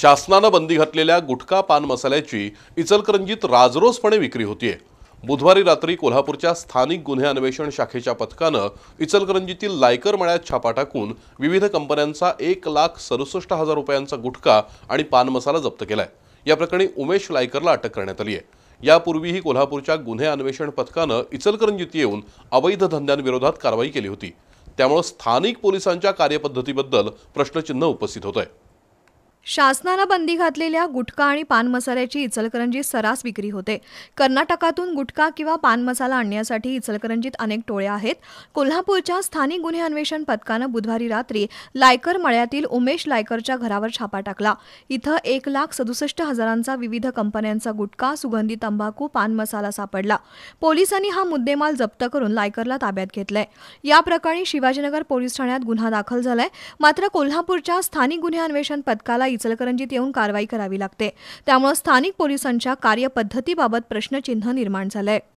शासनानं बंदी घातलेल्या गुटखा पान मसाल्याची इचलकरंजीत राजरोसपणे विक्री होतीये बुधवारी रात्री कोल्हापूरच्या स्थानिक गुन्हे अन्वेषण शाखेच्या पथकानं इचलकरंजीतील लायकर मळ्यात छापा टाकून विविध कंपन्यांचा एक लाख सदुसष्ट हजार रुपयांचा गुटखा आणि पान मसाला जप्त केलाय या प्रकरणी उमेश लायकरला अटक करण्यात आली आहे यापूर्वीही कोल्हापूरच्या गुन्हे अन्वेषण पथकानं इचलकरंजीत येऊन अवैध धंद्यांविरोधात कारवाई केली होती त्यामुळे स्थानिक पोलिसांच्या कार्यपद्धतीबद्दल प्रश्नचिन्ह उपस्थित होत आहे शासनानं बंदी घातलेल्या गुटखा आणि पान मसाल्याची इचलकरंजीत सरास विक्री होते कर्नाटकातून गुटखा किंवा पान मसाला आणण्यासाठी इचलकरंजीत अनेक टोळ्या आहेत कोल्हापूरच्या स्थानिक गुन्हे अन्वेषण पथकानं बुधवारी रात्री लायकर मळ्यातील उमेश लायकरच्या घरावर छापा टाकला इथं एक लाख सदुसष्ट हजारांचा विविध कंपन्यांचा गुटखा सुगंधी तंबाखू पान मसाला सापडला पोलिसांनी हा मुद्देमाल जप्त करून लायकरला ताब्यात घेतलाय या प्रकरणी शिवाजीनगर पोलीस ठाण्यात गुन्हा दाखल झालाय मात्र कोल्हापूरच्या स्थानिक गुन्हे अन्वेषण पथकाला इचलकरंजीत येऊन कारवाई करावी लागते त्यामुळे स्थानिक पोलिसांच्या कार्यपद्धतीबाबत प्रश्नचिन्ह निर्माण झालं